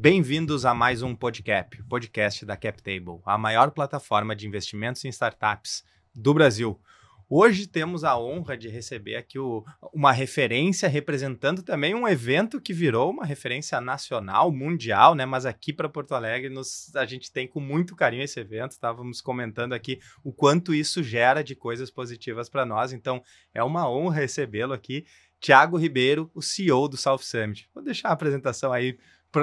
Bem-vindos a mais um podcast, podcast da CapTable, a maior plataforma de investimentos em startups do Brasil. Hoje temos a honra de receber aqui o, uma referência representando também um evento que virou uma referência nacional, mundial, né? Mas aqui para Porto Alegre nos, a gente tem com muito carinho esse evento. Estávamos comentando aqui o quanto isso gera de coisas positivas para nós. Então é uma honra recebê-lo aqui, Tiago Ribeiro, o CEO do South Summit. Vou deixar a apresentação aí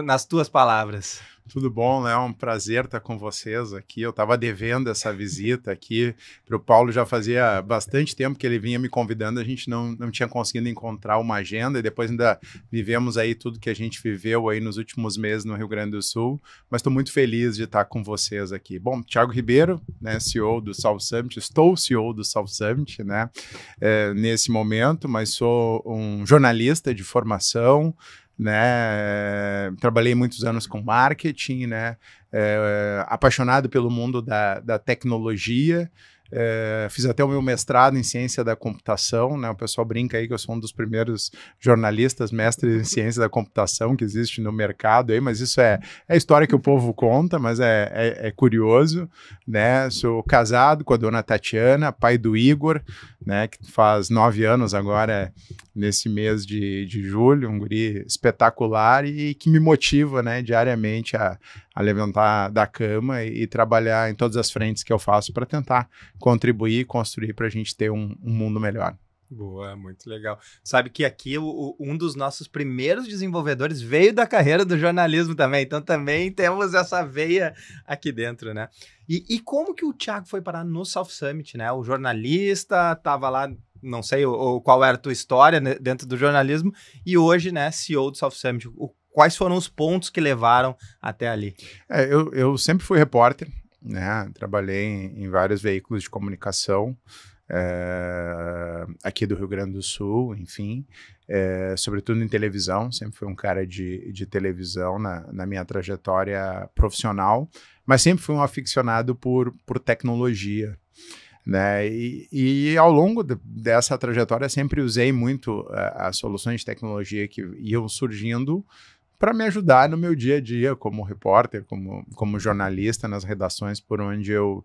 nas tuas palavras. Tudo bom, né? É um prazer estar com vocês aqui. Eu estava devendo essa visita aqui para o Paulo. Já fazia bastante tempo que ele vinha me convidando. A gente não, não tinha conseguido encontrar uma agenda e depois ainda vivemos aí tudo que a gente viveu aí nos últimos meses no Rio Grande do Sul. Mas estou muito feliz de estar com vocês aqui. Bom, Thiago Ribeiro, né? CEO do South Summit. Estou CEO do South Summit, né? É, nesse momento, mas sou um jornalista de formação né? Eh, trabalhei muitos anos com marketing, né? É, apaixonado pelo mundo da, da tecnologia. É, fiz até o meu mestrado em ciência da computação, né? O pessoal brinca aí que eu sou um dos primeiros jornalistas mestres em ciência da computação que existe no mercado aí, mas isso é, é história que o povo conta, mas é, é, é curioso, né? Sou casado com a dona Tatiana, pai do Igor, né? Que faz nove anos agora, nesse mês de, de julho, um guri espetacular e que me motiva, né? Diariamente a, a levantar da cama e, e, trabalhar em todas as frentes que eu faço para tentar contribuir e construir para a gente ter um, um mundo melhor. Boa, muito legal. Sabe que aqui o, o, um dos nossos primeiros desenvolvedores veio da carreira do jornalismo também, então também temos essa veia aqui dentro, né? E, e como que o Thiago foi parar no South Summit, né? O jornalista estava lá, não sei o, o, qual era a tua história né, dentro do jornalismo, e hoje, né, CEO do South Summit. O, quais foram os pontos que levaram até ali? É, eu, eu sempre fui repórter, né? Trabalhei em, em vários veículos de comunicação. É, aqui do Rio Grande do Sul, enfim, é, sobretudo em televisão, sempre fui um cara de, de televisão na, na, minha trajetória profissional, mas sempre fui um aficionado por, por tecnologia. Né? E, e ao longo de, dessa trajetória sempre usei muito uh, as soluções de tecnologia que iam surgindo para me ajudar no meu dia a dia como repórter, como, como jornalista nas redações por onde eu,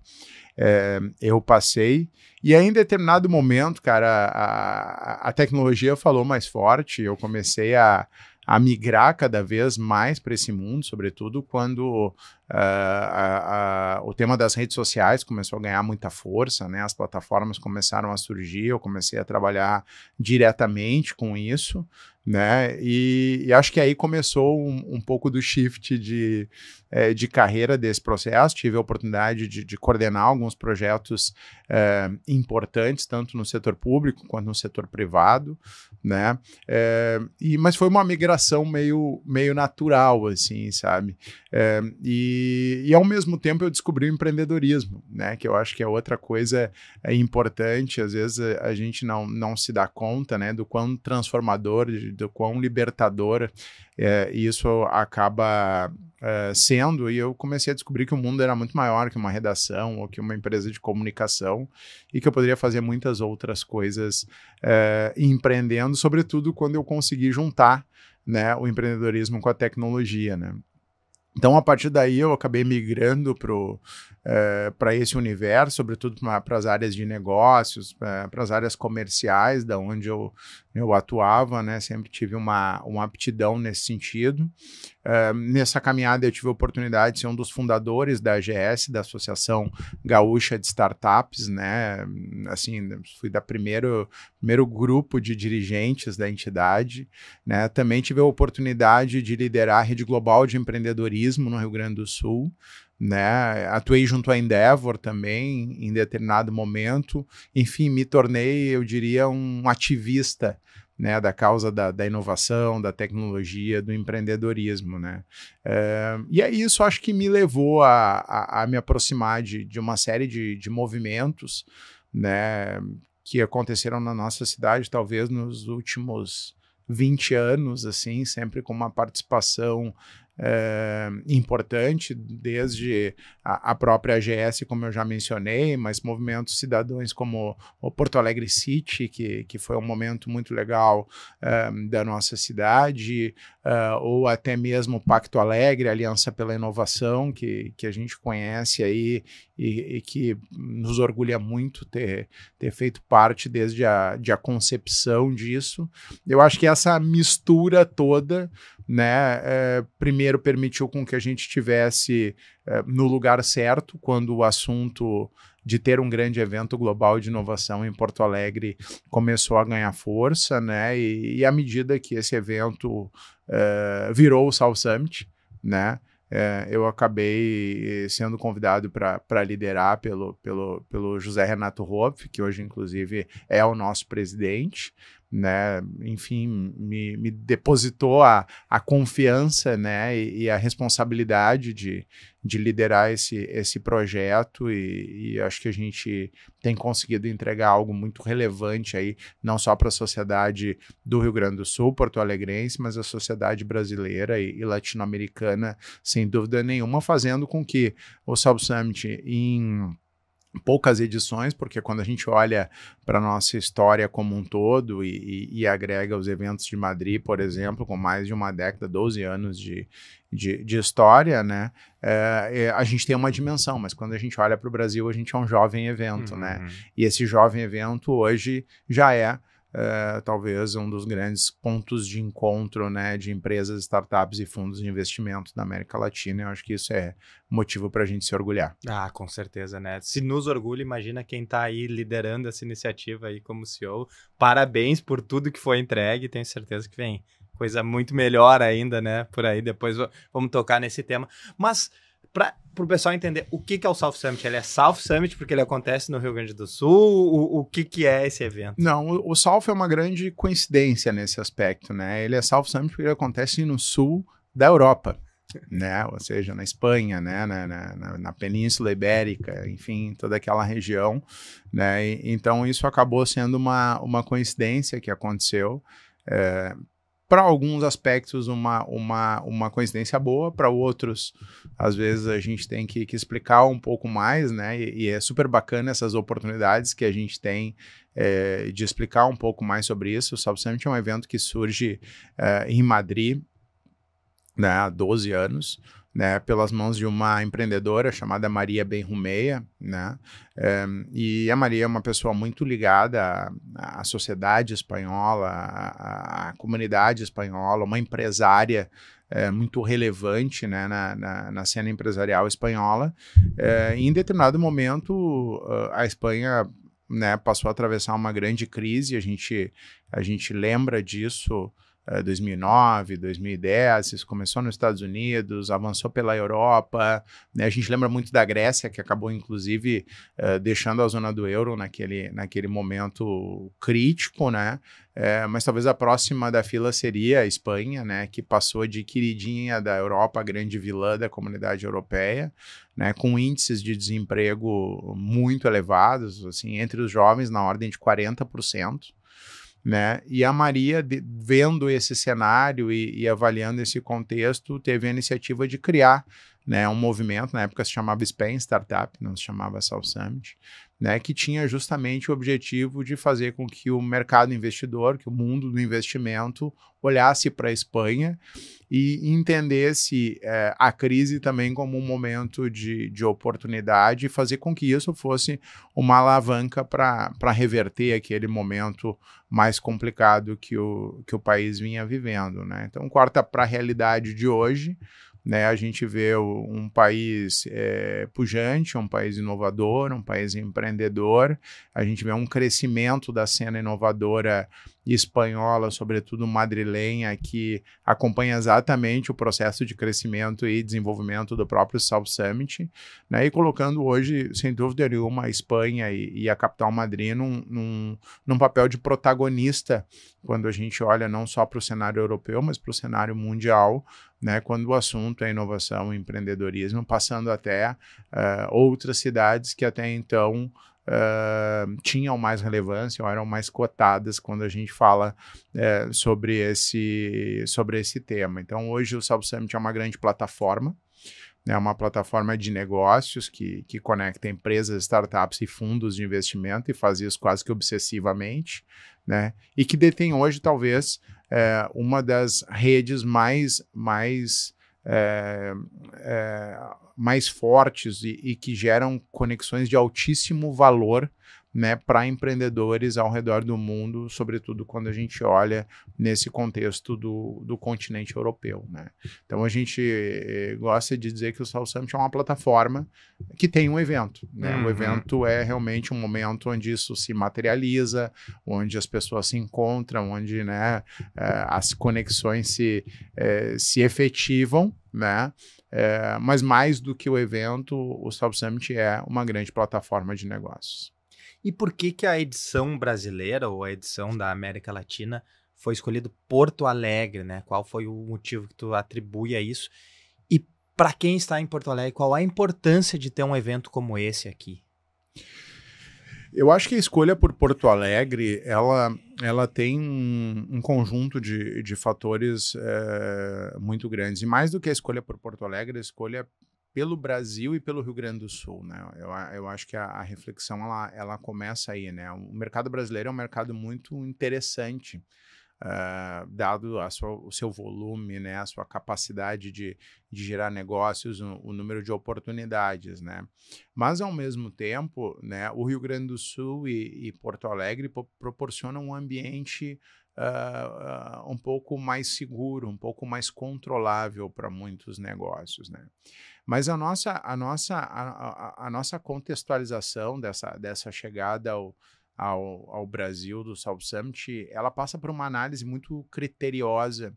é, eu passei. E aí, em determinado momento, cara, a, a tecnologia falou mais forte, eu comecei a, a migrar cada vez mais para esse mundo, sobretudo quando ah, a, o tema das redes sociais começou a ganhar muita força, né? As plataformas começaram a surgir, eu comecei a trabalhar diretamente com isso, né? E, e, acho que aí começou um, um pouco do shift de, eh, de carreira desse processo. Tive a oportunidade de, de coordenar alguns projetos é, importantes, tanto no setor público quanto no setor privado, né? É, e, mas foi uma migração meio, meio natural, assim, sabe? e e, ao mesmo tempo eu descobri o empreendedorismo, né? Que eu acho que é outra coisa é importante. Às vezes a, eh, a gente não, não se dá conta, né? Do quão transformador, do quão libertador é, isso acaba é, sendo. E eu comecei a descobrir que o mundo era muito maior que uma redação ou que uma empresa de comunicação e que eu poderia fazer muitas outras coisas é, empreendendo, sobretudo quando eu consegui juntar né, o empreendedorismo com a tecnologia, né? Então, a partir daí, eu acabei migrando pro eh, para esse universo, sobretudo para as áreas de negócios, eh, para as áreas comerciais, da onde eu, eu atuava, né? Sempre tive uma, uma aptidão nesse sentido. Uh, nessa caminhada eu tive a oportunidade de ser um dos fundadores da AGS, da Associação Gaúcha de Startups, né? Assim, fui da primeiro, primeiro grupo de dirigentes da entidade, né? Também tive a oportunidade de liderar a Rede Global de Empreendedorismo no Rio Grande do Sul, né? Atuei junto à Endeavor também em determinado momento. Enfim, me tornei, eu diria, um ativista né, da causa da, da, inovação, da tecnologia, do empreendedorismo. Né? É, e é isso acho que me levou a, a, a me aproximar de, de uma série de, de movimentos né, que aconteceram na nossa cidade, talvez nos últimos 20 anos, assim, sempre com uma participação eh, importante, desde a, a, própria AGS, como eu já mencionei, mas movimentos cidadãos como o Porto Alegre City, que, que foi um momento muito legal é, da nossa cidade, é, ou até mesmo o Pacto Alegre, Aliança pela Inovação, que, que a gente conhece aí e, e, que nos orgulha muito ter, ter feito parte desde a, de a concepção disso. Eu acho que essa mistura toda, né, é, primeiro permitiu com que a gente tivesse é, no lugar certo quando o assunto de ter um grande evento global de inovação em Porto Alegre começou a ganhar força, né? E, e à medida que esse evento uh, virou o South Summit, né? é, eu acabei eh, sendo convidado para liderar pelo, pelo, pelo José Renato Hopf, que hoje, inclusive, é o nosso presidente, né, enfim, me, me depositou a, a confiança, né, e, e, a responsabilidade de, de liderar esse, esse projeto e, e, acho que a gente tem conseguido entregar algo muito relevante aí, não só para a sociedade do Rio Grande do Sul, Porto Alegrense, mas a sociedade brasileira e, e latino-americana, sem dúvida nenhuma, fazendo com que o Sub Summit em poucas edições, porque quando a gente olha para a nossa história como um todo e, e, e, agrega os eventos de Madrid, por exemplo, com mais de uma década, 12 anos de, de, de história, né? É, a gente tem uma dimensão, mas quando a gente olha para o Brasil, a gente é um jovem evento, né. uhum. né? E esse jovem evento hoje já é é, talvez um dos grandes pontos de encontro né, de empresas, startups e fundos de investimento da América Latina. Eu acho que isso é motivo para a gente se orgulhar. Ah, com certeza, né? Se nos orgulha, imagina quem está aí liderando essa iniciativa aí como CEO. Parabéns por tudo que foi entregue. Tenho certeza que vem coisa muito melhor ainda, né? Por aí depois vamos tocar nesse tema. Mas para para o pessoal entender o que, que é o South Summit. Ele é South Summit porque ele acontece no Rio Grande do Sul? O, o que, que é esse evento? Não, o, o South é uma grande coincidência nesse aspecto, né? Ele é South Summit porque ele acontece no sul da Europa, né? Ou seja, na Espanha, né? Na, na, na Península Ibérica, enfim, toda aquela região, né? E, então, isso acabou sendo uma, uma coincidência que aconteceu. É, para alguns aspectos uma, uma, uma coincidência boa, para outros, às vezes a gente tem que, que explicar um pouco mais, né? E, e, é super bacana essas oportunidades que a gente tem é, de explicar um pouco mais sobre isso. O Salve Summit é um evento que surge é, em Madrid né, há 12 anos né, pelas mãos de uma empreendedora chamada Maria Benrumeia, né, é, e a Maria é uma pessoa muito ligada à, à sociedade espanhola, à, à, comunidade espanhola, uma empresária é, muito relevante né, na, na, na, cena empresarial espanhola. É, em determinado momento, ah, a Espanha né, passou a atravessar uma grande crise, a gente, a gente lembra disso 2009, eh, 2010, isso começou nos Estados Unidos, avançou pela Europa. Né? A gente lembra muito da Grécia, que acabou, inclusive, uh, deixando a zona do euro naquele, naquele momento crítico, né? É, mas talvez a próxima da fila seria a Espanha, né, que passou de queridinha da Europa, grande vilã da comunidade europeia, né, com índices de desemprego muito elevados, assim, entre os jovens na ordem de 40%. Né? E a Maria, de, vendo esse cenário e, e, avaliando esse contexto, teve a iniciativa de criar né, um movimento, na época se chamava SPEN Startup, não se chamava South Summit, né, que tinha justamente o objetivo de fazer com que o mercado investidor, que o mundo do investimento, olhasse para a Espanha e entendesse é, a crise também como um momento de, de oportunidade e fazer com que isso fosse uma alavanca para reverter aquele momento mais complicado que o, que o país vinha vivendo. Né? Então, corta para a realidade de hoje. Né? A gente vê um país é, pujante, um país inovador, um país empreendedor. A gente vê um crescimento da cena inovadora espanhola, sobretudo madrilenha, que acompanha exatamente o processo de crescimento e desenvolvimento do próprio South Summit, né? e colocando hoje, sem dúvida nenhuma, a Espanha e, e a capital Madrid num, num, num, papel de protagonista, quando a gente olha não só para o cenário europeu, mas para o cenário mundial, né, quando o assunto é inovação e empreendedorismo, passando até uh, outras cidades que até então Uh, tinham mais relevância ou eram mais cotadas quando a gente fala uh, sobre, esse, sobre esse tema. Então, hoje o South Summit é uma grande plataforma, é né, uma plataforma de negócios que, que conecta empresas, startups e fundos de investimento e faz isso quase que obsessivamente, né, e que detém hoje, talvez, é, uma das redes mais, mais, é, é, mais fortes e, e que geram conexões de altíssimo valor né, para empreendedores ao redor do mundo, sobretudo quando a gente olha nesse contexto do, do continente europeu. Né? Então a gente eh, gosta de dizer que o South Summit é uma plataforma que tem um evento. Né? Uhum. O evento é realmente um momento onde isso se materializa, onde as pessoas se encontram, onde né, eh, as conexões se, eh, se efetivam né? É, mas mais do que o evento, o South Summit é uma grande plataforma de negócios. E por que, que a edição brasileira ou a edição da América Latina foi escolhido Porto Alegre, né? Qual foi o motivo que tu atribui a isso? E para quem está em Porto Alegre, qual a importância de ter um evento como esse aqui? Eu acho que a escolha por Porto Alegre, ela, ela tem um, um conjunto de, de fatores é, muito grandes. E mais do que a escolha por Porto Alegre, a escolha pelo Brasil e pelo Rio Grande do Sul, né? Eu, eu acho que a, a, reflexão ela, ela começa aí, né? O mercado brasileiro é um mercado muito interessante, uh, dado a sua, o seu volume, né? A sua capacidade de, de gerar negócios, o, o, número de oportunidades, né? Mas ao mesmo tempo, né? O Rio Grande do Sul e, e Porto Alegre proporcionam um ambiente Uh, uh, um pouco mais seguro, um pouco mais controlável para muitos negócios, né? Mas a nossa, a nossa, a, a, a nossa contextualização dessa, dessa chegada ao, ao, ao, Brasil do South Summit, ela passa por uma análise muito criteriosa.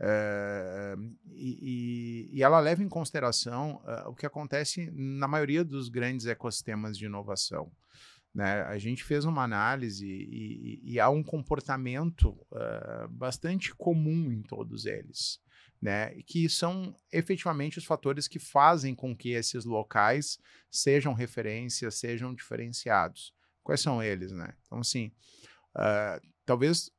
Eh, e, e, ela leva em consideração eh, o que acontece na maioria dos grandes ecossistemas de inovação. Né? A gente fez uma análise e, e, e há um comportamento uh, bastante comum em todos eles né? Que são efetivamente os fatores que fazem com que esses locais sejam referências, sejam diferenciados. Quais são eles, né? Então, assim, uh, talvez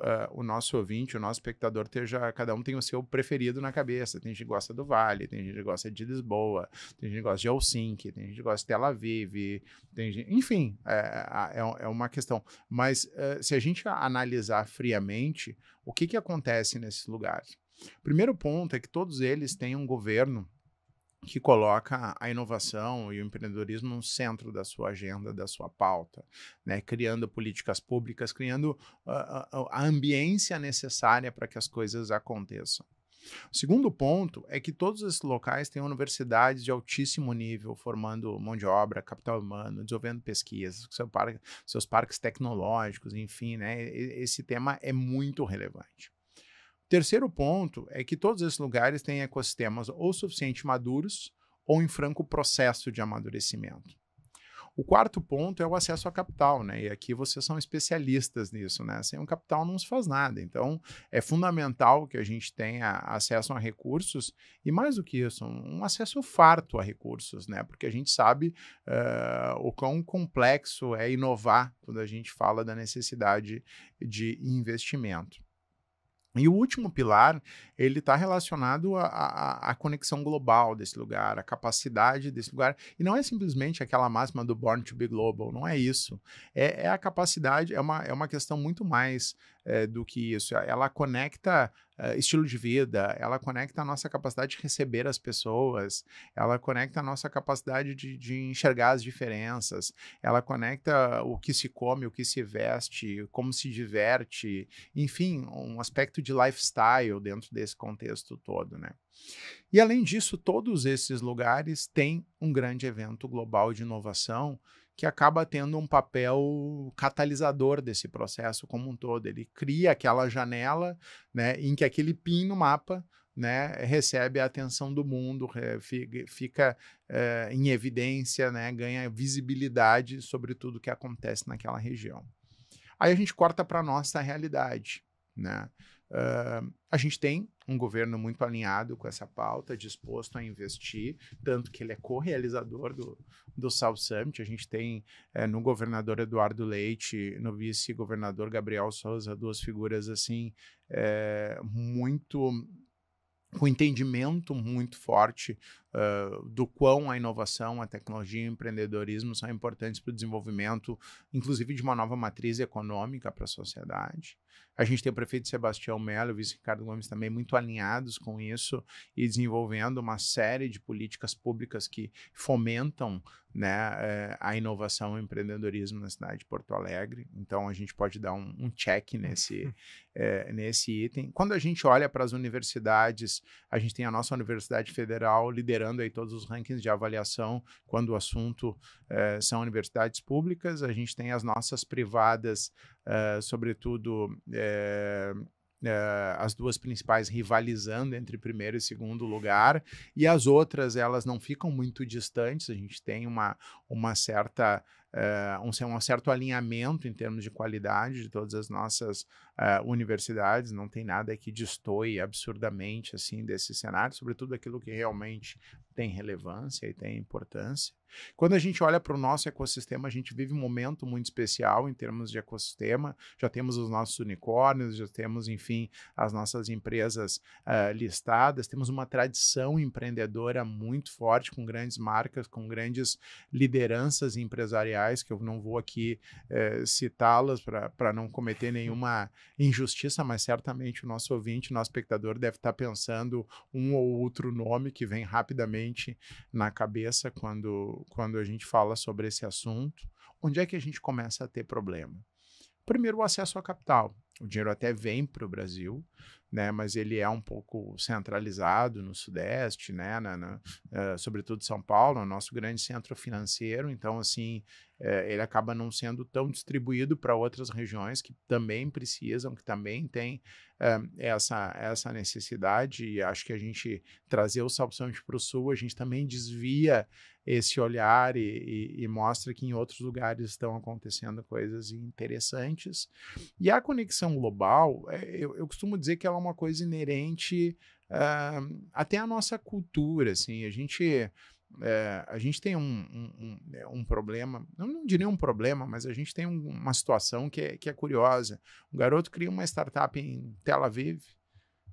Uh, o nosso ouvinte, o nosso espectador, esteja, cada um tem o seu preferido na cabeça. Tem gente que gosta do Vale, tem gente que gosta de Lisboa, tem gente que gosta de Helsinki, tem gente que gosta de Tel Aviv, tem gente, enfim, é, é, é, é uma questão. Mas uh, se a gente analisar friamente, o que, que acontece nesses lugares? Primeiro ponto é que todos eles têm um governo que coloca a inovação e o empreendedorismo no centro da sua agenda, da sua pauta, né? criando políticas públicas, criando a, ah, ah, ah, a ambiência necessária para que as coisas aconteçam. O segundo ponto é que todos esses locais têm universidades de altíssimo nível, formando mão de obra, capital humano, desenvolvendo pesquisas, seu parque, seus parques tecnológicos, enfim, né? esse tema é muito relevante. Terceiro ponto é que todos esses lugares têm ecossistemas ou suficientemente maduros ou em franco processo de amadurecimento. O quarto ponto é o acesso a capital, né? E aqui vocês são especialistas nisso, né? Sem um capital não se faz nada. Então, é fundamental que a gente tenha acesso a recursos e, mais do que isso, um acesso farto a recursos, né? Porque a gente sabe uh, o quão complexo é inovar quando a gente fala da necessidade de investimento. E o último pilar, ele está relacionado à conexão global desse lugar, à capacidade desse lugar. E não é simplesmente aquela máxima do Born to be Global, não é isso. É, é a capacidade, é uma, é uma questão muito mais é, do que isso. Ela conecta uh, estilo de vida, ela conecta a nossa capacidade de receber as pessoas, ela conecta a nossa capacidade de, de enxergar as diferenças, ela conecta o que se come, o que se veste, como se diverte, enfim, um aspecto de lifestyle dentro desse contexto todo, né? E além disso, todos esses lugares têm um grande evento global de inovação que acaba tendo um papel catalisador desse processo como um todo. Ele cria aquela janela né, em que aquele pin no mapa né, recebe a atenção do mundo, fica é, em evidência, né, ganha visibilidade sobre tudo que acontece naquela região. Aí a gente corta para a nossa realidade. Né? Uh, a gente tem um governo muito alinhado com essa pauta, disposto a investir, tanto que ele é co-realizador do, do South Summit. A gente tem é, no governador Eduardo Leite, no vice-governador Gabriel Souza, duas figuras assim é, muito com um entendimento muito forte uh, do quão a inovação, a tecnologia e o empreendedorismo são importantes para o desenvolvimento, inclusive de uma nova matriz econômica para a sociedade. A gente tem o prefeito Sebastião Melo, o vice Ricardo Gomes também muito alinhados com isso e desenvolvendo uma série de políticas públicas que fomentam né, eh, a inovação e o empreendedorismo na cidade de Porto Alegre. Então a gente pode dar um, um check nesse, é, nesse item. Quando a gente olha para as universidades, a gente tem a nossa Universidade Federal liderando aí todos os rankings de avaliação quando o assunto é, são universidades públicas. A gente tem as nossas privadas, sobretudo é, é, as duas principais rivalizando entre primeiro e segundo lugar, e as outras elas não ficam muito distantes, a gente tem uma, uma certa. Uh, um, um, certo alinhamento em termos de qualidade de todas as nossas uh, universidades, não tem nada que destoie absurdamente assim desse cenário, sobretudo aquilo que realmente tem relevância e tem importância. Quando a gente olha para o nosso ecossistema, a gente vive um momento muito especial em termos de ecossistema. Já temos os nossos unicórnios, já temos, enfim, as nossas empresas uh, listadas, temos uma tradição empreendedora muito forte, com grandes marcas, com grandes lideranças empresariais, que eu não vou aqui uh, citá-las para não cometer nenhuma injustiça, mas certamente o nosso ouvinte, o nosso espectador deve estar tá pensando um ou outro nome que vem rapidamente na cabeça quando quando, a gente fala sobre esse assunto, onde é que a gente começa a ter problema? Primeiro, o acesso à capital. O dinheiro até vem para o Brasil, né, mas ele é um pouco centralizado no Sudeste, né, na, na, uh, sobretudo São Paulo, é nosso grande centro financeiro. Então, assim, é, ele acaba não sendo tão distribuído para outras regiões que também precisam, que também têm é, essa, essa necessidade. E acho que a gente trazer o Salto para o Sul, a gente também desvia esse olhar e, e, e, mostra que em outros lugares estão acontecendo coisas interessantes. E a conexão global, eh, eu, eu costumo dizer que ela é uma coisa inerente uh, até à nossa cultura. Assim, a gente é, a gente tem um, um, um, né, um problema, não, não diria um problema, mas a gente tem uma situação que é, que é curiosa. Um garoto cria uma startup em Tel Aviv,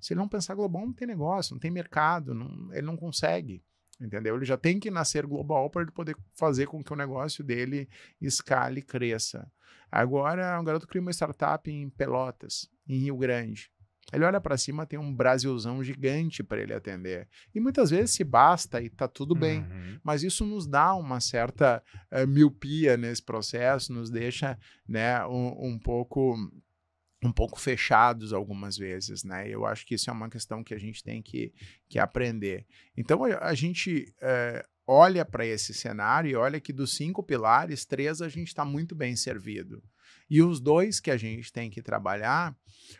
se ele não pensar global, não tem negócio, não tem mercado, não, ele não consegue. Entendeu? Ele já tem que nascer global para ele poder fazer com que o negócio dele escale e cresça. Agora, um garoto cria uma startup em Pelotas, em Rio Grande. Ele olha para cima, tem um Brasilzão gigante para ele atender. E muitas vezes se basta e está tudo bem. Uhum. Mas isso nos dá uma certa uh, miopia nesse processo, nos deixa né, um, um pouco um pouco fechados algumas vezes, né? Eu acho que isso é uma questão que a gente tem que, que aprender. Então a, gente eh, olha para esse cenário e olha que dos cinco pilares, três a gente está muito bem servido. E os dois que a gente tem que trabalhar,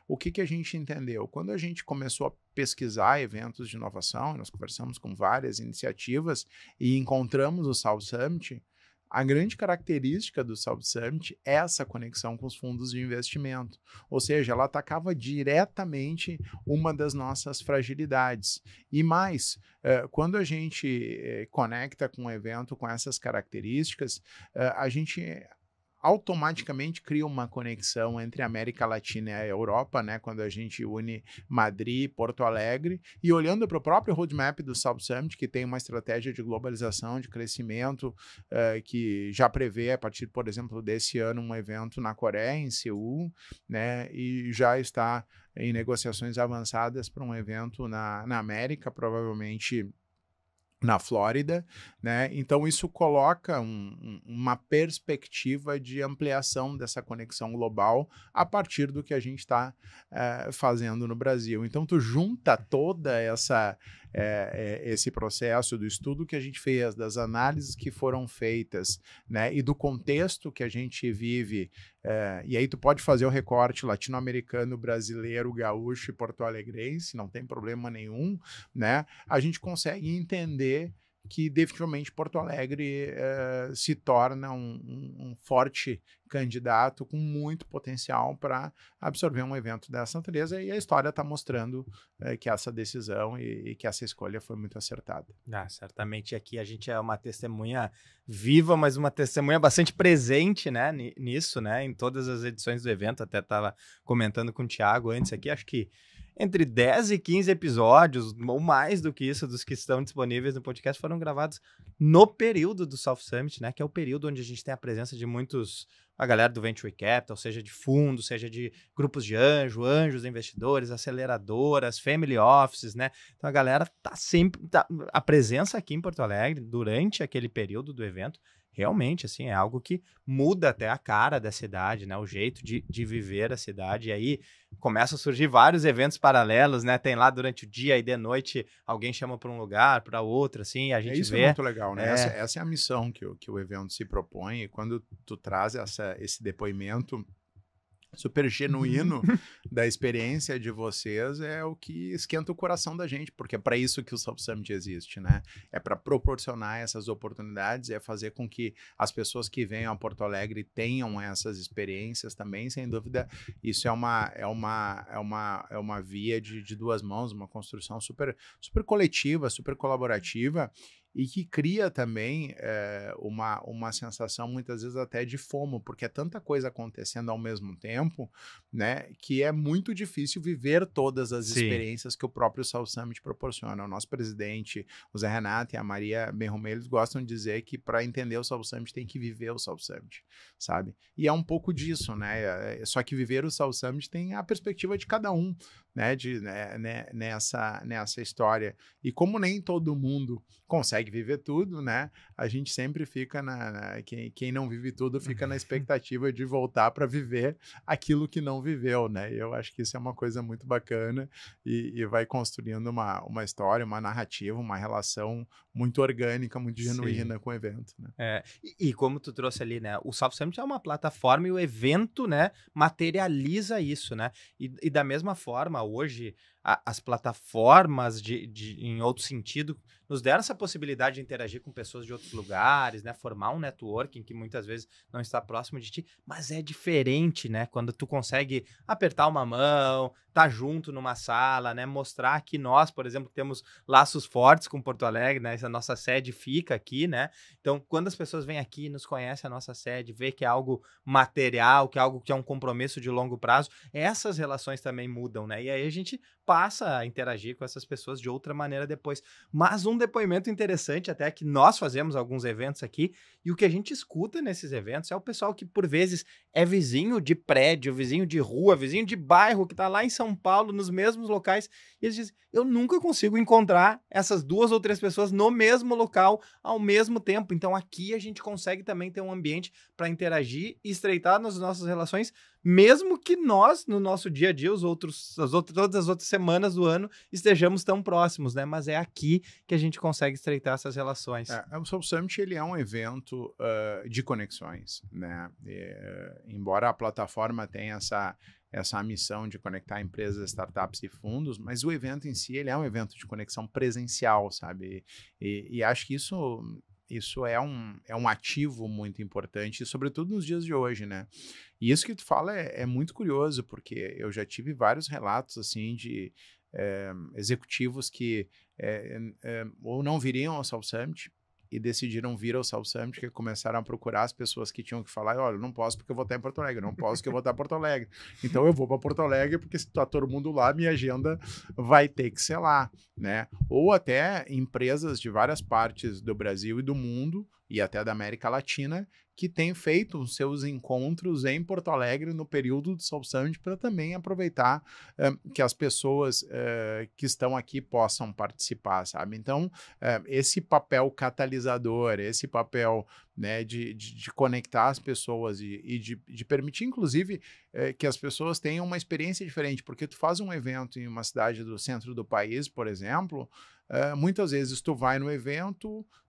o que, que a gente entendeu? Quando a gente começou a pesquisar eventos de inovação, nós conversamos com várias iniciativas e encontramos o South Summit, a grande característica do South Summit é essa conexão com os fundos de investimento, ou seja, ela atacava diretamente uma das nossas fragilidades. E mais, eh, quando a gente eh, conecta com um evento com essas características, eh, a gente automaticamente cria uma conexão entre América Latina e a Europa, né? Quando a gente une Madrid, Porto Alegre e olhando para o próprio roadmap do South Summit, que tem uma estratégia de globalização, de crescimento, uh, que já prevê a partir, por exemplo, desse ano um evento na Coreia, em Seul, né? E já está em negociações avançadas para um evento na, na América, provavelmente na Flórida, né? Então isso coloca um, uma perspectiva de ampliação dessa conexão global a partir do que a gente está é, eh, fazendo no Brasil. Então tu junta toda essa é, é, esse processo do estudo que a gente fez, das análises que foram feitas, né, e do contexto que a gente vive. É, e aí tu pode fazer o recorte latino-americano, brasileiro, gaúcho e porto-alegrense, não tem problema nenhum, né? A gente consegue entender que definitivamente Porto Alegre uh, se torna um, um, um, forte candidato com muito potencial para absorver um evento dessa natureza e a história está mostrando uh, que essa decisão e, e, que essa escolha foi muito acertada. Ah, certamente aqui a gente é uma testemunha viva, mas uma testemunha bastante presente, né, nisso, né, em todas as edições do evento. Até estava comentando com o Thiago antes aqui, acho que entre 10 e 15 episódios, ou mais do que isso, dos que estão disponíveis no podcast, foram gravados no período do South Summit, né? Que é o período onde a gente tem a presença de muitos, a galera do Venture Capital, seja de fundos, seja de grupos de anjo, anjos investidores, aceleradoras, family offices, né? Então a galera tá sempre. Tá, a presença aqui em Porto Alegre, durante aquele período do evento, realmente, assim, é algo que muda até a cara da cidade, né? O jeito de, de viver a cidade. E aí começam a surgir vários eventos paralelos, né? Tem lá durante o dia e de noite alguém chama para um lugar, para outro, assim, a é, gente é, isso vê. é muito legal, né? É... Essa, essa, é a missão que, que o evento se propõe. E quando tu traz essa, esse depoimento super genuíno uhum. da experiência de vocês é o que esquenta o coração da gente, porque é para isso que o South Summit existe, né? É para proporcionar essas oportunidades, é fazer com que as pessoas que venham a Porto Alegre tenham essas experiências também, sem dúvida. Isso é uma é uma é uma é uma via de, de duas mãos, uma construção super super coletiva, super colaborativa e que cria também é, uma, uma sensação muitas vezes até de fomo, porque é tanta coisa acontecendo ao mesmo tempo, né, que é muito difícil viver todas as Sim. experiências que o próprio South Summit proporciona. O nosso presidente, o Zé Renato e a Maria Benrumé, eles gostam de dizer que para entender o South Summit tem que viver o South Summit, sabe? E é um pouco disso, né? Eh, só que viver o South Summit tem a perspectiva de cada um, né, de, né, né, nessa, nessa história. E como nem todo mundo consegue viver tudo, né, a gente sempre fica na. na quem, quem não vive tudo fica na expectativa de voltar para viver aquilo que não viveu, né? E eu acho que isso é uma coisa muito bacana e, e, vai construindo uma, uma história, uma narrativa, uma relação muito orgânica, muito genuína Sim. com o evento. Né? É, e, e, como tu trouxe ali, né, o Salve Summit é uma plataforma e o evento, né, materializa isso, né? e, e da mesma forma, hoje a, as plataformas de, de, em outro sentido nos deram essa possibilidade de interagir com pessoas de outros lugares, né? Formar um networking que muitas vezes não está próximo de ti, mas é diferente, né? Quando tu consegue apertar uma mão, estar tá junto numa sala, né? Mostrar que nós, por exemplo, temos laços fortes com Porto Alegre, né? Essa nossa sede fica aqui, né? Então, quando as pessoas vêm aqui, nos conhecem a nossa sede, vê que é algo material, que é algo que é um compromisso de longo prazo, essas relações também mudam, né? E aí a gente passa a interagir com essas pessoas de outra maneira depois. Mas um depoimento interessante, até que nós fazemos alguns eventos aqui, e o que a gente escuta nesses eventos é o pessoal que, por vezes, é vizinho de prédio, vizinho de rua, vizinho de bairro, que está lá em São Paulo, nos mesmos locais, e eles dizem: eu nunca consigo encontrar essas duas ou três pessoas no mesmo local ao mesmo tempo. Então aqui a gente consegue também ter um ambiente para interagir e estreitar nas nossas relações mesmo que nós, no nosso dia a dia, os outros, as outras, todas as outras semanas do ano, estejamos tão próximos, né? Mas é aqui que a gente consegue estreitar essas relações. É, o Soul Summit ele é um evento uh, de conexões, né? E, embora a plataforma tenha essa essa missão de conectar empresas, startups e fundos, mas o evento em si ele é um evento de conexão presencial, sabe? E, e acho que isso isso é um, é um ativo muito importante, sobretudo nos dias de hoje, né? E isso que tu fala é, é muito curioso, porque eu já tive vários relatos, assim, de é, executivos que é, ou não viriam ao South Summit, e decidiram vir ao South Summit, que começaram a procurar as pessoas que tinham que falar, olha, não posso porque eu vou estar em Porto Alegre, não posso porque eu vou estar em Porto Alegre. Então eu vou para Porto Alegre porque se está todo mundo lá, minha agenda vai ter que ser lá, né? Ou até empresas de várias partes do Brasil e do mundo e até da América Latina que tem feito os seus encontros em Porto Alegre no período do Soul Summit para também aproveitar eh, que as pessoas eh, que estão aqui possam participar, sabe? Então, eh, esse papel catalisador, esse papel né, de, de, de conectar as pessoas e, e de, de, permitir, inclusive, que as pessoas tenham uma experiência diferente, porque tu faz um evento em uma cidade do centro do país, por exemplo, eh, muitas vezes tu vai no evento,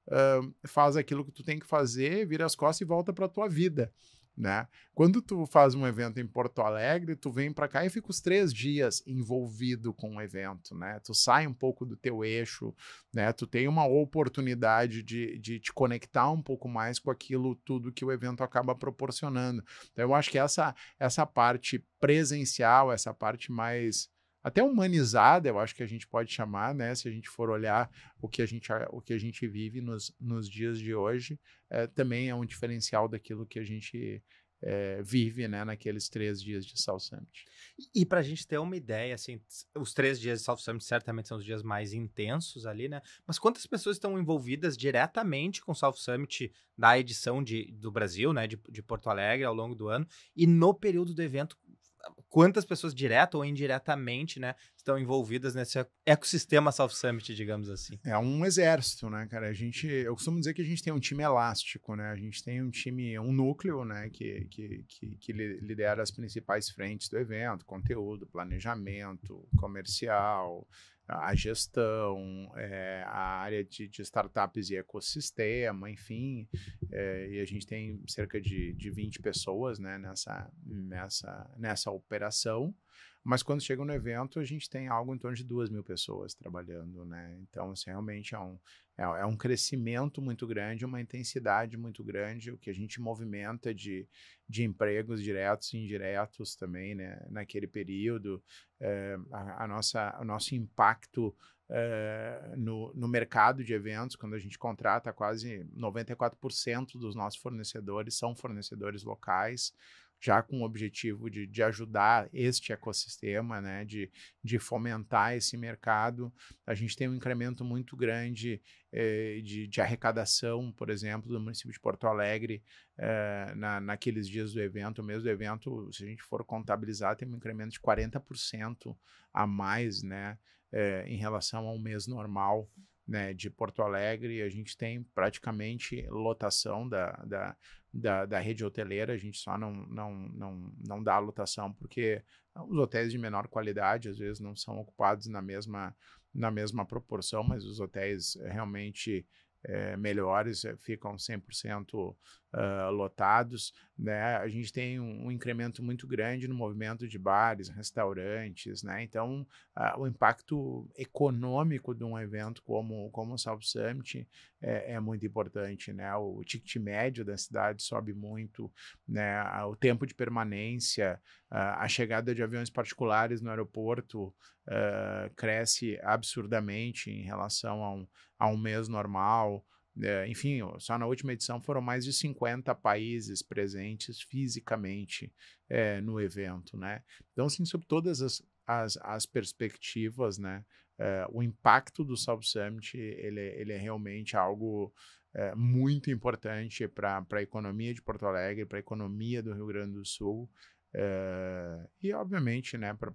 uh, faz aquilo que tu tem que fazer, vira as costas e volta para tua vida. Né? Quando tu faz um evento em Porto Alegre, tu vem para cá e fica os três dias envolvido com o evento, né? Tu sai um pouco do teu eixo, né? Tu tem uma oportunidade de, de te conectar um pouco mais com aquilo tudo que o evento acaba proporcionando. Então, eu acho que essa, essa parte presencial, essa parte mais até humanizada, eu acho que a gente pode chamar, né? Se a gente for olhar o que a gente, o que a gente vive nos, nos dias de hoje, é, também é um diferencial daquilo que a gente é, vive, né? Naqueles três dias de South Summit. E para a gente ter uma ideia, assim, os três dias de South Summit certamente são os dias mais intensos ali, né? Mas quantas pessoas estão envolvidas diretamente com o South Summit da edição de, do Brasil, né? De, de Porto Alegre ao longo do ano e no período do evento quantas pessoas direta ou indiretamente, né, estão envolvidas nesse ecossistema South Summit, digamos assim. É um exército, né, cara? A gente, eu costumo dizer que a gente tem um time elástico, né? A gente tem um time, um núcleo, né, que, que, que, que lidera as principais frentes do evento, conteúdo, planejamento, comercial, a gestão, é, a área de, de, startups e ecossistema, enfim. É, e a gente tem cerca de, de 20 pessoas né, nessa, nessa, nessa operação. Mas quando chega no evento, a gente tem algo em torno de duas mil pessoas trabalhando, né? Então, assim, realmente é um, é, é um crescimento muito grande, uma intensidade muito grande, o que a gente movimenta de, de empregos diretos e indiretos também, né? Naquele período, é, a, a nossa, o nosso impacto é, no, no, mercado de eventos, quando a gente contrata quase 94% dos nossos fornecedores são fornecedores locais já com o objetivo de, de ajudar este ecossistema, né, de, de fomentar esse mercado. A gente tem um incremento muito grande eh, de, de arrecadação, por exemplo, do município de Porto Alegre eh, na, naqueles dias do evento, mesmo do evento, se a gente for contabilizar, tem um incremento de 40% a mais, né, eh, em relação ao mês normal. Né, de Porto Alegre, a gente tem praticamente lotação da, da da, da rede hoteleira, a gente só não, não, não, não dá a lotação, porque os hotéis de menor qualidade às vezes não são ocupados na mesma, na mesma proporção, mas os hotéis realmente é, melhores eh, ficam 100% uh, lotados, né? A gente tem um, um, incremento muito grande no movimento de bares, restaurantes, né? Então, uh, o impacto econômico de um evento como, como o South Summit é, é, muito importante, né? O ticket médio da cidade sobe muito, né? Ah, o tempo de permanência, uh, a chegada de aviões particulares no aeroporto cresce absurdamente em relação a um, a um mês normal, é, enfim, só na última edição foram mais de 50 países presentes fisicamente é, no evento, né? Então, assim, sob todas as, as, as perspectivas, né? É, o impacto do South Summit, ele, é, ele é realmente algo eh, muito importante para a economia de Porto Alegre, para a economia do Rio Grande do Sul e, obviamente, né, para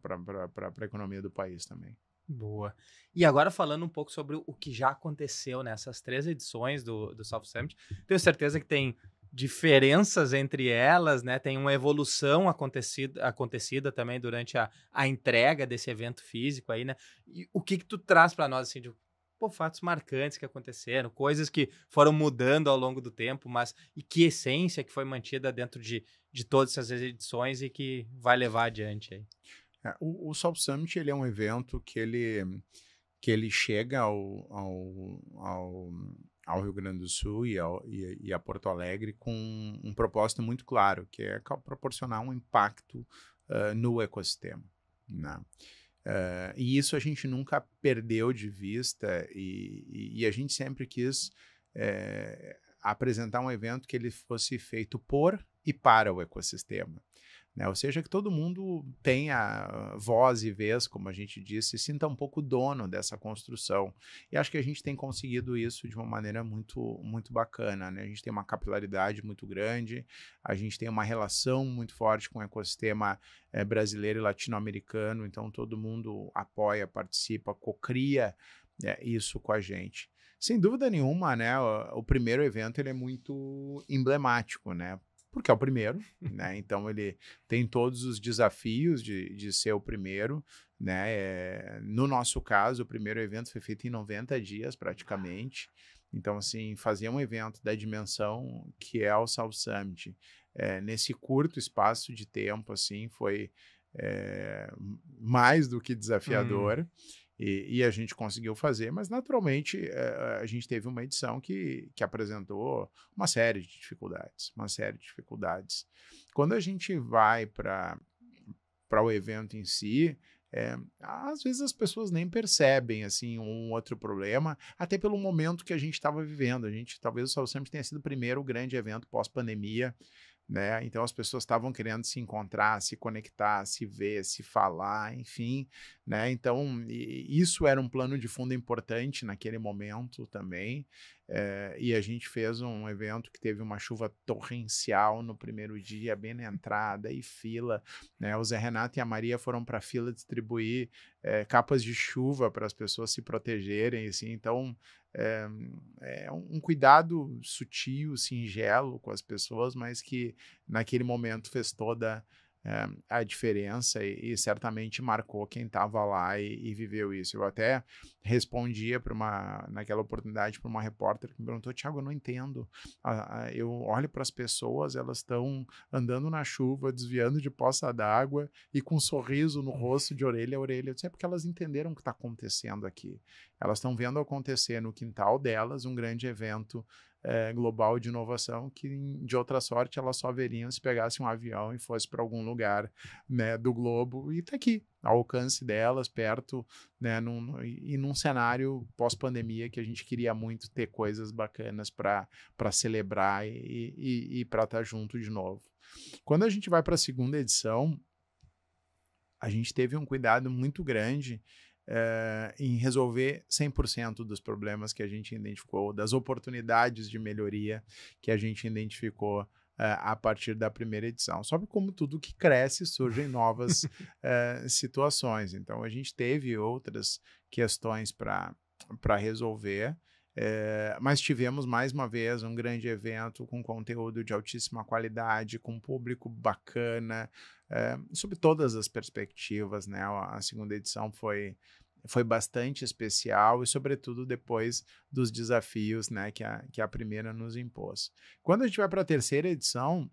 a economia do país também. Boa. E agora falando um pouco sobre o que já aconteceu nessas três edições do, do South Summit, tenho certeza que tem diferenças entre elas, né? Tem uma evolução acontecida, acontecida também durante a, a entrega desse evento físico aí, né? E o que que tu traz para nós assim de pô, fatos marcantes que aconteceram, coisas que foram mudando ao longo do tempo, mas e que essência que foi mantida dentro de, de todas essas edições e que vai levar adiante aí? É, o, o South Summit ele é um evento que ele, que ele chega ao, ao, ao, ao Rio Grande do Sul e, ao, e, e, a Porto Alegre com um, propósito muito claro, que é proporcionar um impacto uh, no ecossistema. Né? Uh, e isso a gente nunca perdeu de vista e, e a gente sempre quis é, apresentar um evento que ele fosse feito por e para o ecossistema. Né? Ou seja, que todo mundo tenha voz e vez, como a gente disse, e sinta um pouco dono dessa construção. E acho que a gente tem conseguido isso de uma maneira muito, muito bacana. Né? A gente tem uma capilaridade muito grande, a gente tem uma relação muito forte com o ecossistema é, brasileiro e latino-americano, então todo mundo apoia, participa, cocria é, isso com a gente. Sem dúvida nenhuma, né? O, o primeiro evento ele é muito emblemático, né? porque é o primeiro, né? Então ele tem todos os desafios de, de ser o primeiro, né? É, no nosso caso, o primeiro evento foi feito em 90 dias praticamente. Então, assim, fazer um evento da dimensão que é o South Summit é, nesse curto espaço de tempo, assim, foi é, mais do que hum. desafiador. Hum. E, e, a gente conseguiu fazer, mas naturalmente eh, a gente teve uma edição que, que apresentou uma série de dificuldades, uma série de dificuldades. Quando a gente vai para o evento em si, é, às vezes as pessoas nem percebem assim um outro problema, até pelo momento que a gente estava vivendo. A gente talvez o Saúl Summit tenha sido o primeiro grande evento pós-pandemia né? Então as pessoas estavam querendo se encontrar, se conectar, se ver, se falar, enfim, né? Então isso era um plano de fundo importante naquele momento também. É, e a gente fez um evento que teve uma chuva torrencial no primeiro dia, bem na entrada e fila. Né? O Zé Renato e a Maria foram para a fila distribuir é, capas de chuva para as pessoas se protegerem. Assim. Então, eh, é, é, um cuidado sutil, singelo com as pessoas, mas que naquele momento fez toda a diferença e, e, certamente marcou quem estava lá e, e, viveu isso. Eu até respondia para uma naquela oportunidade para uma repórter que me perguntou Tiago eu não entendo eu olho para as pessoas elas estão andando na chuva desviando de poça d'água e com um sorriso no rosto de orelha a orelha isso é porque elas entenderam o que está acontecendo aqui elas estão vendo acontecer no quintal delas um grande evento eh, global de inovação que de outra sorte elas só veriam se pegasse um avião e fosse para algum lugar né, do globo e está aqui ao alcance delas, perto, né, num, e num cenário pós-pandemia que a gente queria muito ter coisas bacanas para celebrar e, e, e para estar tá junto de novo. Quando a gente vai para a segunda edição, a gente teve um cuidado muito grande eh, em resolver 100% dos problemas que a gente identificou, das oportunidades de melhoria que a gente identificou eh, a partir da primeira edição. Sobre como tudo que cresce surgem novas uh, situações. Então, a gente teve outras questões para resolver, eh, mas tivemos mais uma vez um grande evento com conteúdo de altíssima qualidade, com público bacana, sob todas as perspectivas. Né? A segunda edição foi foi bastante especial e, sobretudo, depois dos desafios né, que, a, que a primeira nos impôs. Quando a gente vai para a terceira edição,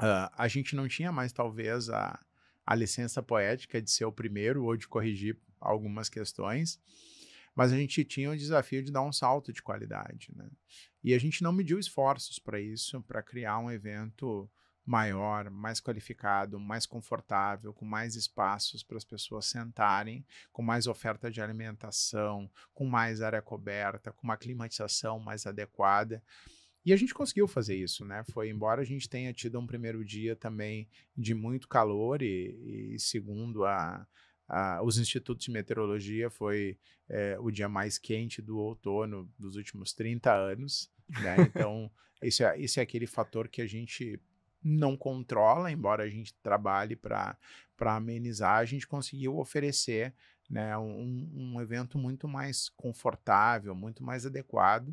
uh, a gente não tinha mais, talvez, a, a licença poética de ser o primeiro ou de corrigir algumas questões, mas a gente tinha o desafio de dar um salto de qualidade. Né? E a gente não mediu esforços para isso, para criar um evento maior, mais qualificado, mais confortável, com mais espaços para as pessoas sentarem, com mais oferta de alimentação, com mais área coberta, com uma climatização mais adequada. E a gente conseguiu fazer isso, né? Foi embora a gente tenha tido um primeiro dia também de muito calor e, e segundo a, a, os institutos de meteorologia, foi é, o dia mais quente do outono dos últimos 30 anos, né? Então, isso é, esse é aquele fator que a gente não controla, embora a gente trabalhe para amenizar, a gente conseguiu oferecer né, um, um, evento muito mais confortável, muito mais adequado,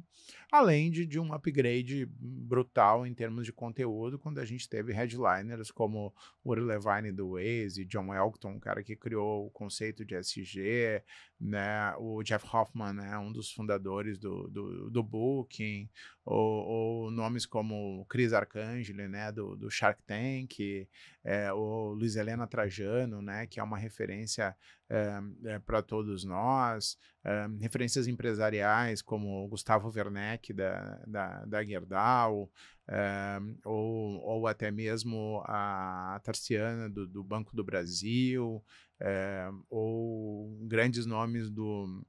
além de, de um upgrade brutal em termos de conteúdo, quando a gente teve headliners como Uri Levine do Waze, John Elkton, um cara que criou o conceito de SG, né? O Jeff Hoffman é né? um dos fundadores do, do, do Booking, ou, ou, nomes como Chris Arcangeli, né? Do, do Shark Tank, é, ou Luiz Helena Trajano, né? Que é uma referência é, eh, é, eh, para todos nós, eh, referências empresariais como Gustavo Werneck da, da, da Gerdau, eh, ou, ou até mesmo a Tarciana do, do Banco do Brasil, eh, ou grandes nomes do,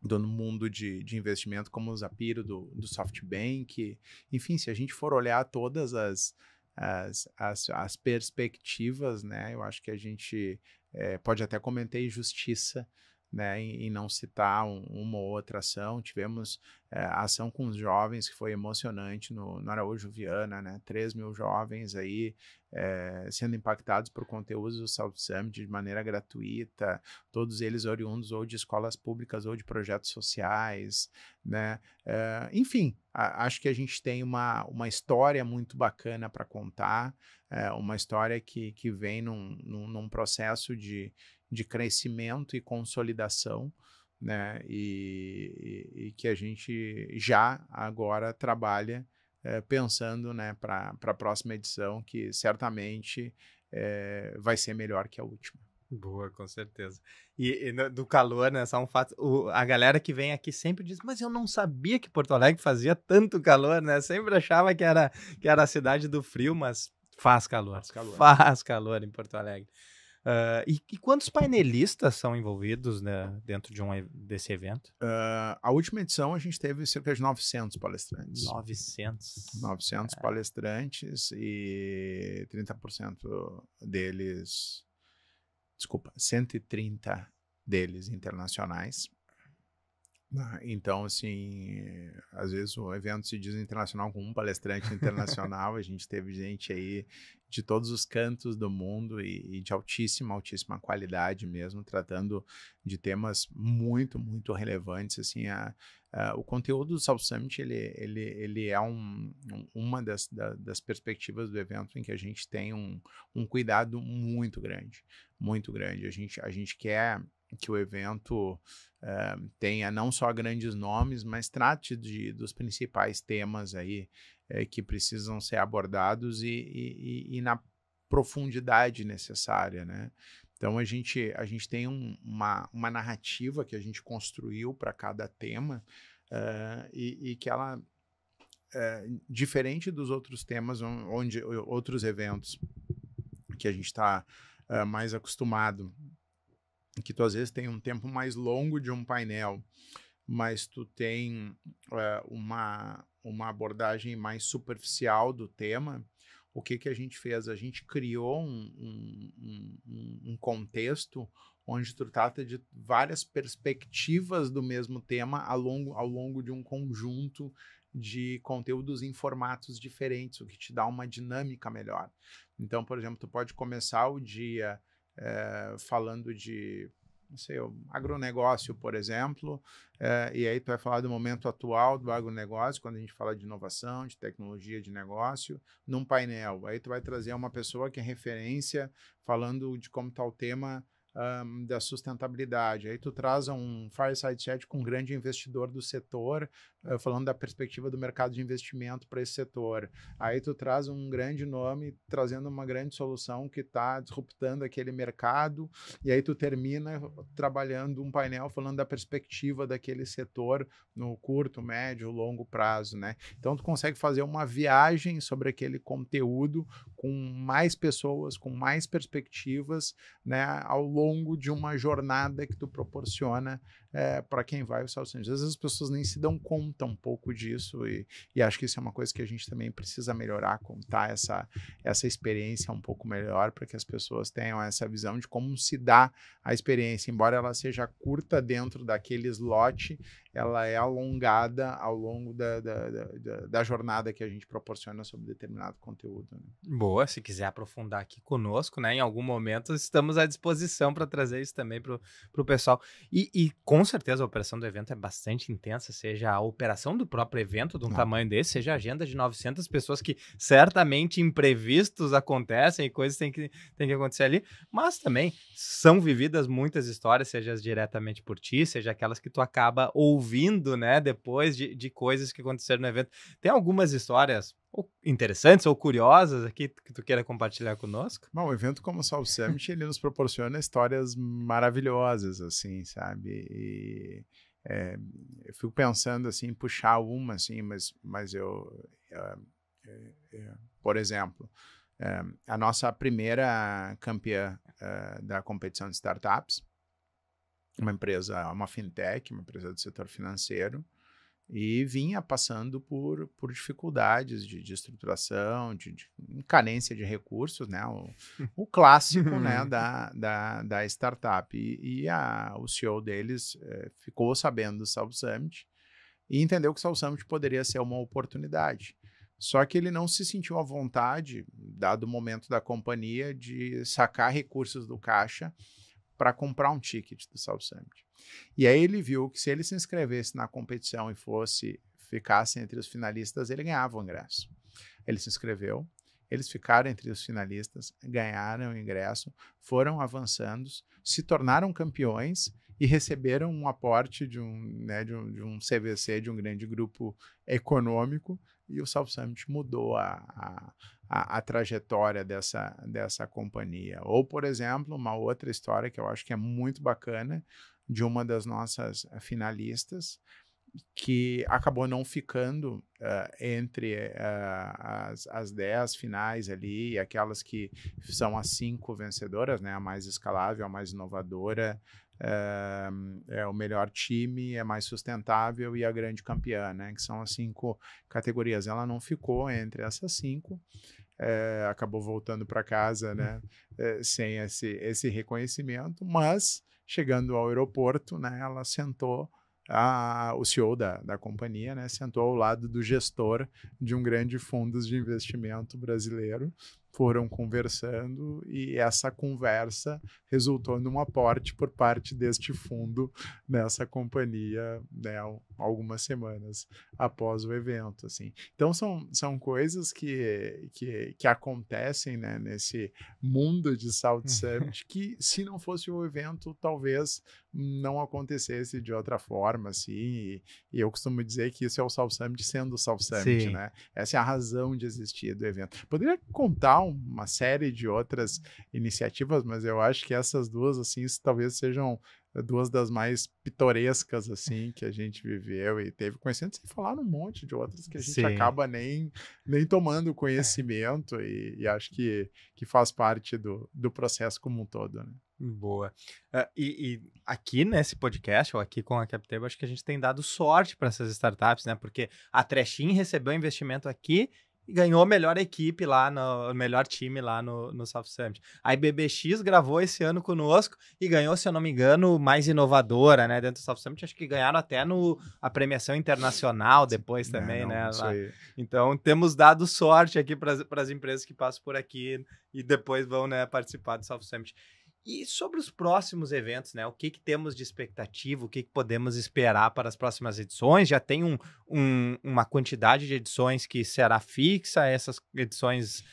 do mundo de, de investimento como o Zapiro do, do SoftBank. Enfim, se a gente for olhar todas as, as, as, as perspectivas, né, eu acho que a gente é, pode até comentar injustiça justiça né, em, não citar um, uma ou outra ação. Tivemos é, ação com os jovens, que foi emocionante no, no Araújo Viana, né, 3 mil jovens aí é, sendo impactados por conteúdos do South Summit de maneira gratuita, todos eles oriundos ou de escolas públicas ou de projetos sociais, né? É, enfim, a, acho que a gente tem uma, uma história muito bacana para contar, é, uma história que, que vem num, num, num processo de, de crescimento e consolidação, né? E, e, e que a gente já agora trabalha é, pensando né, para a próxima edição, que certamente é, vai ser melhor que a última. Boa, com certeza. E, e do calor, né? Só um fato. O, a galera que vem aqui sempre diz, mas eu não sabia que Porto Alegre fazia tanto calor, né? Sempre achava que era, que era a cidade do frio, mas faz calor. Faz calor. Faz calor em Porto Alegre. Uh, e, e, quantos painelistas são envolvidos né, dentro de um desse evento? Uh, a última edição a gente teve cerca de 900 palestrantes. 900? 900 é. palestrantes e 30% deles... Desculpa, 130 deles internacionais. Né, então, assim, às vezes o evento se diz internacional com um palestrante internacional. a gente teve gente aí de todos os cantos do mundo e, e, de altíssima, altíssima qualidade mesmo, tratando de temas muito, muito relevantes. Assim, a, a, o conteúdo do South Summit, ele, ele, ele é um, um, uma das, da, das perspectivas do evento em que a gente tem um, um cuidado muito grande, muito grande. A gente, a gente quer que o evento é, tenha não só grandes nomes, mas trate de, dos principais temas aí é, que precisam ser abordados e, e, e, na profundidade necessária, né? Então a gente, a gente tem um, uma, uma narrativa que a gente construiu para cada tema eh, e, e que ela é, diferente dos outros temas, onde outros eventos que a gente está mais acostumado que tu às vezes tem um tempo mais longo de um painel, mas tu tem eh, uma, uma abordagem mais superficial do tema, o que, que a gente fez? A gente criou um, um, um, um contexto onde tu trata de várias perspectivas do mesmo tema ao longo, ao longo de um conjunto de conteúdos em formatos diferentes, o que te dá uma dinâmica melhor. Então, por exemplo, tu pode começar o dia é, falando de não sei, agronegócio, por exemplo, é, e aí tu vai falar do momento atual do agronegócio, quando a gente fala de inovação, de tecnologia de negócio, num painel. Aí tu vai trazer uma pessoa que é referência falando de como está o tema um, da sustentabilidade. Aí tu traz um fireside chat com um grande investidor do setor eh, falando da perspectiva do mercado de investimento para esse setor. Aí tu traz um grande nome, trazendo uma grande solução que está disruptando aquele mercado, e aí tu termina trabalhando um painel falando da perspectiva daquele setor no curto, médio, longo prazo, né? Então tu consegue fazer uma viagem sobre aquele conteúdo com mais pessoas, com mais perspectivas, né, ao longo de uma jornada que tu proporciona é, eh, para quem vai ao Unidos. Às vezes as pessoas nem se dão conta conta um pouco disso e, e acho que isso é uma coisa que a gente também precisa melhorar, contar essa, essa experiência um pouco melhor para que as pessoas tenham essa visão de como se dá a experiência, embora ela seja curta dentro daquele slot, ela é alongada ao longo da, da, da, da jornada que a gente proporciona sobre determinado conteúdo. Né? Boa, se quiser aprofundar aqui conosco, né? Em algum momento estamos à disposição para trazer isso também para o pessoal. E, e, com certeza a operação do evento é bastante intensa, seja a operação recuperação do próprio evento de um não. Ah. tamanho desse, seja agenda de 900 pessoas que certamente imprevistos acontecem e coisas têm que, têm que acontecer ali, mas também são vividas muitas histórias, seja diretamente por ti, seja aquelas que tu acaba ouvindo, né, depois de, de coisas que aconteceram no evento. Tem algumas histórias ou interessantes ou curiosas aqui que tu queira compartilhar conosco? Bom, o evento como o Soul Summit, ele nos proporciona histórias maravilhosas, assim, sabe? E é, eu fico pensando assim, puxar uma assim, mas, mas eu, eh, eh, por exemplo, é, a nossa primeira campeã é, da competição de startups, uma empresa, uma fintech, uma empresa do setor financeiro, e vinha passando por, por dificuldades de, de estruturação, de, de carência de recursos, né? O, o clássico né? Uhum. da, da, da startup. E, e, a, o CEO deles eh, ficou sabendo do South Summit e entendeu que o South Summit poderia ser uma oportunidade. Só que ele não se sentiu à vontade, dado o momento da companhia, de sacar recursos do caixa para comprar um ticket do South Summit. E aí ele viu que se ele se inscrevesse na competição e fosse ficasse entre os finalistas, ele ganhava o ingresso. Ele se inscreveu, eles ficaram entre os finalistas, ganharam o ingresso, foram avançando, se tornaram campeões e receberam um aporte de um, né, de um, de um CVC, de um grande grupo econômico, e o South Summit mudou a, a, a, a, trajetória dessa, dessa companhia. Ou, por exemplo, uma outra história que eu acho que é muito bacana, de uma das nossas eh, finalistas, que acabou não ficando uh, entre uh, as, as dez finais ali, aquelas que são as cinco vencedoras, né? a mais escalável, a mais inovadora, é, é, o melhor time, é mais sustentável e a grande campeã, né? Que são as cinco categorias. Ela não ficou entre essas cinco, é, acabou voltando para casa, né? É, sem esse, esse reconhecimento, mas chegando ao aeroporto, né? Ela sentou a, o CEO da, da companhia, né, sentou ao lado do gestor de um grande fundo de investimento brasileiro foram conversando e essa conversa resultou num aporte por parte deste fundo nessa companhia né, algumas semanas após o evento assim então são, são coisas que, que, que acontecem né, nesse mundo de Salt hum. Summit que se não fosse o evento talvez não acontecesse de outra forma, assim, e, e, eu costumo dizer que isso é o South Summit sendo o South Summit, Sim. né? Essa é a razão de existir do evento. Poderia contar uma série de outras iniciativas, mas eu acho que essas duas, assim, talvez sejam duas das mais pitorescas, assim, que a gente viveu e teve conhecimento, sem falar um monte de outras que a gente Sim. acaba nem, nem tomando conhecimento e, e, acho que, que faz parte do, do processo como um todo, né? Boa. Uh, e, e, aqui nesse podcast, ou aqui com a Captable, acho que a gente tem dado sorte para essas startups, né? Porque a Trechin recebeu investimento aqui e ganhou a melhor equipe lá, no melhor time lá no, no South Summit. A IBBX gravou esse ano conosco e ganhou, se eu não me engano, mais inovadora, né? Dentro do South Summit, acho que ganharam até no, a premiação internacional depois é, também, não, né? Não então, temos dado sorte aqui para as empresas que passam por aqui e depois vão né, participar do South Summit. E sobre os próximos eventos, né? O que, que temos de expectativa, o que, que podemos esperar para as próximas edições? Já tem um, um, uma quantidade de edições que será fixa, essas edições.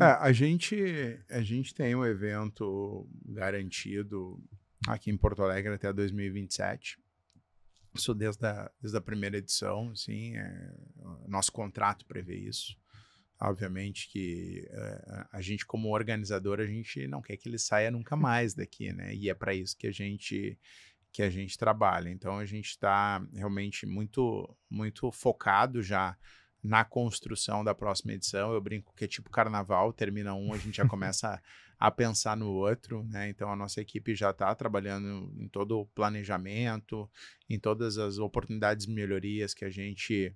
É, a, gente, a gente tem um evento garantido aqui em Porto Alegre até 2027. Isso desde a, desde a primeira edição, assim, é, nosso contrato prevê isso. Obviamente que uh, a gente, como organizador, a gente não quer que ele saia nunca hum. mais daqui, né? E é para isso que a gente que a gente trabalha. Então a gente está realmente muito muito focado já na construção da próxima edição. Eu brinco que é tipo carnaval, termina um, a gente já começa a, a pensar no outro, né? Então a nossa equipe já está trabalhando em todo o planejamento, em todas as oportunidades de melhorias que a gente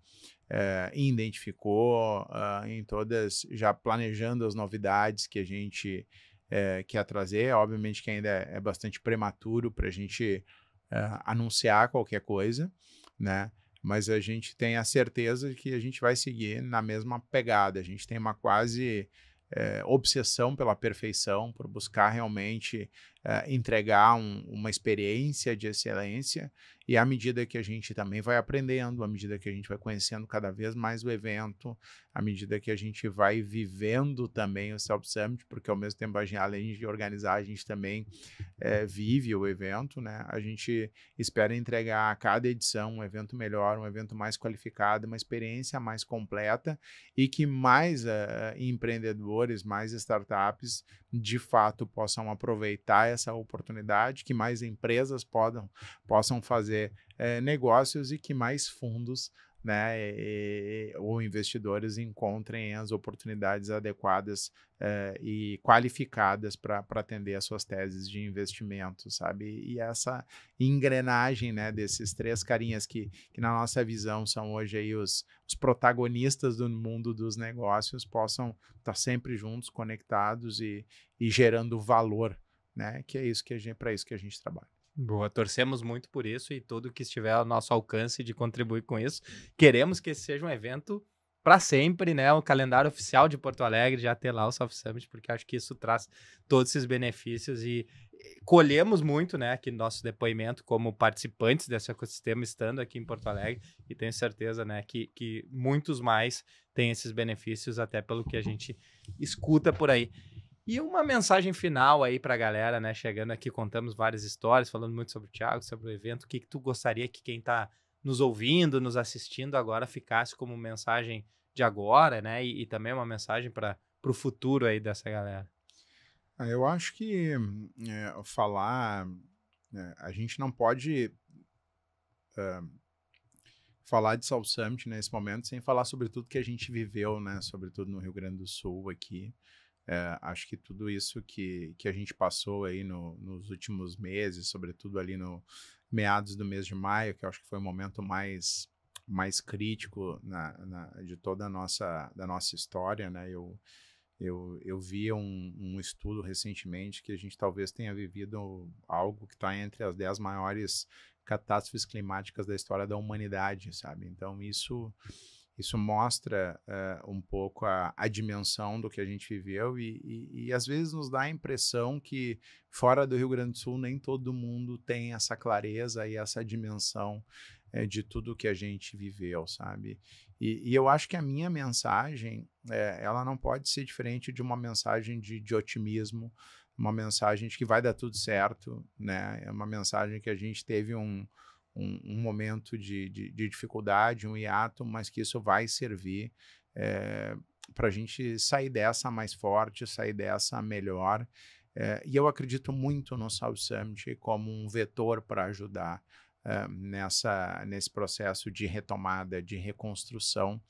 é, identificou ah, em todas, já planejando as novidades que a gente é, quer trazer. Obviamente que ainda é, é bastante prematuro para a gente eh, anunciar qualquer coisa, né? Mas a gente tem a certeza de que a gente vai seguir na mesma pegada. A gente tem uma quase é, obsessão pela perfeição, por buscar realmente é, entregar um, uma experiência de excelência e à medida que a gente também vai aprendendo, à medida que a gente vai conhecendo cada vez mais o evento, à medida que a gente vai vivendo também o Self Summit, porque ao mesmo tempo, a assim, gente, além de organizar, a gente também é, vive o evento, né? A gente espera entregar a cada edição um evento melhor, um evento mais qualificado, uma experiência mais completa e que mais uh, empreendedores, mais startups de fato possam aproveitar essa oportunidade, que mais empresas podam, possam fazer é, negócios e que mais fundos né, e, ou investidores encontrem as oportunidades adequadas eh, e qualificadas para atender as suas teses de investimento, sabe? E essa engrenagem, né, desses três carinhas que, que na nossa visão são hoje aí os, os protagonistas do mundo dos negócios possam estar tá sempre juntos, conectados e, e gerando valor, né? Que é isso que a gente, para isso que a gente trabalha. Boa, torcemos muito por isso e tudo que estiver ao nosso alcance de contribuir com isso. Queremos que esse seja um evento para sempre, né? O calendário oficial de Porto Alegre, já ter lá o Soft Summit, porque acho que isso traz todos esses benefícios e eh, colhemos muito, né, aqui nosso depoimento como participantes desse ecossistema, estando aqui em Porto Alegre, e tenho certeza, né, que, que muitos mais têm esses benefícios, até pelo que a gente escuta por aí. E uma mensagem final aí pra galera, né? Chegando aqui, contamos várias histórias, falando muito sobre o Thiago, sobre o evento. O que, que tu gostaria que quem tá nos ouvindo, nos assistindo agora ficasse como mensagem de agora, né? E, e também uma mensagem para o futuro aí dessa galera. Ah, eu acho que é, falar. É, a gente não pode uh, falar de South Summit nesse momento sem falar sobre tudo que a gente viveu, né? Sobretudo no Rio Grande do Sul aqui. É, acho que tudo isso que, que a gente passou aí no, nos últimos meses, sobretudo ali no meados do mês de maio, que acho que foi o momento mais mais crítico na, na, de toda a nossa, da nossa história, né? Eu, eu, eu vi um, um estudo recentemente que a gente talvez tenha vivido algo que está entre as dez maiores catástrofes climáticas da história da humanidade, sabe? Então, isso isso mostra uh, um pouco a, a, dimensão do que a gente viveu e, e, e, às vezes nos dá a impressão que fora do Rio Grande do Sul nem todo mundo tem essa clareza e essa dimensão uh, de tudo que a gente viveu, sabe? E, e eu acho que a minha mensagem, eh, ela não pode ser diferente de uma mensagem de, de otimismo, uma mensagem de que vai dar tudo certo, né? É uma mensagem que a gente teve um um, um momento de, de, de, dificuldade, um hiato, mas que isso vai servir é, eh, para a gente sair dessa mais forte, sair dessa melhor. É, e eu acredito muito no South Summit como um vetor para ajudar é, nessa, nesse processo de retomada, de reconstrução.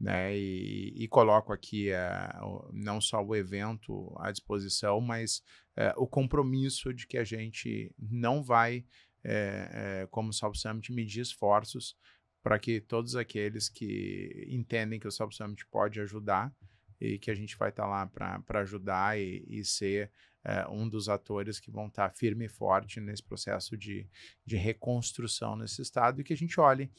Né? E, e, coloco aqui uh, não só o evento à disposição, mas uh, o compromisso de que a gente não vai é, é, como South Summit, medir esforços para que todos aqueles que entendem que o South Summit pode ajudar e que a gente vai estar tá lá para ajudar e, e ser é, um dos atores que vão estar tá firme e forte nesse processo de, de reconstrução nesse estado e que a gente olhe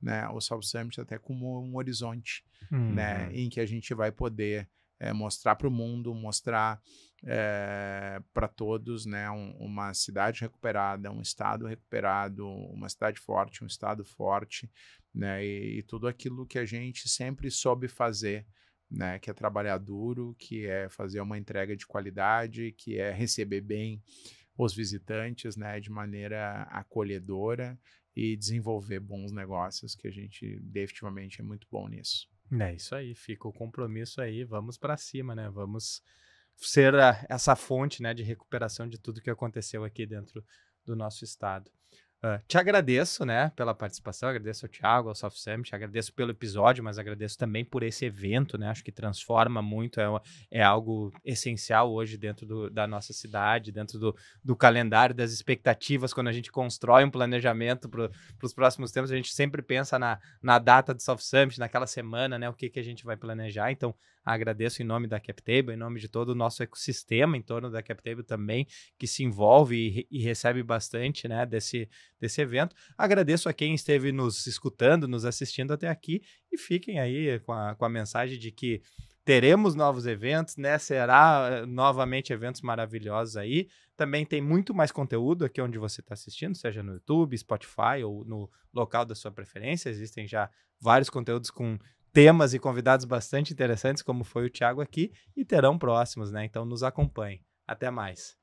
né, o South Summit até como um horizonte né, uhum. em que a gente vai poder é, mostrar para o mundo, mostrar é, para todos né, um, uma cidade recuperada, um estado recuperado, uma cidade forte, um estado forte, né, e, e tudo aquilo que a gente sempre soube fazer. Né, que é trabalhar duro, que é fazer uma entrega de qualidade, que é receber bem os visitantes, né, de maneira acolhedora e desenvolver bons negócios, que a gente definitivamente é muito bom nisso. É isso aí, fica o compromisso aí, vamos para cima, né? Vamos ser a, essa fonte né, de recuperação de tudo que aconteceu aqui dentro do nosso estado. Uh, te agradeço, né, pela participação, agradeço ao Thiago, ao Soft Summit, agradeço pelo episódio, mas agradeço também por esse evento, né, acho que transforma muito, é, uma, é algo essencial hoje dentro do, da nossa cidade, dentro do, do, calendário, das expectativas, quando a gente constrói um planejamento para os próximos tempos, a gente sempre pensa na, na data do Soft Summit, naquela semana, né, o que, que a gente vai planejar, então Agradeço em nome da CapTable, em nome de todo o nosso ecossistema em torno da CapTable também, que se envolve e, e recebe bastante né, desse, desse evento. Agradeço a quem esteve nos escutando, nos assistindo até aqui e fiquem aí com a, com a mensagem de que teremos novos eventos, né? Será eh, novamente eventos maravilhosos aí. Também tem muito mais conteúdo aqui onde você está assistindo, seja no YouTube, Spotify ou no local da sua preferência. Existem já vários conteúdos com temas e convidados bastante interessantes, como foi o Thiago aqui, e terão próximos, né? Então nos acompanhe. Até mais.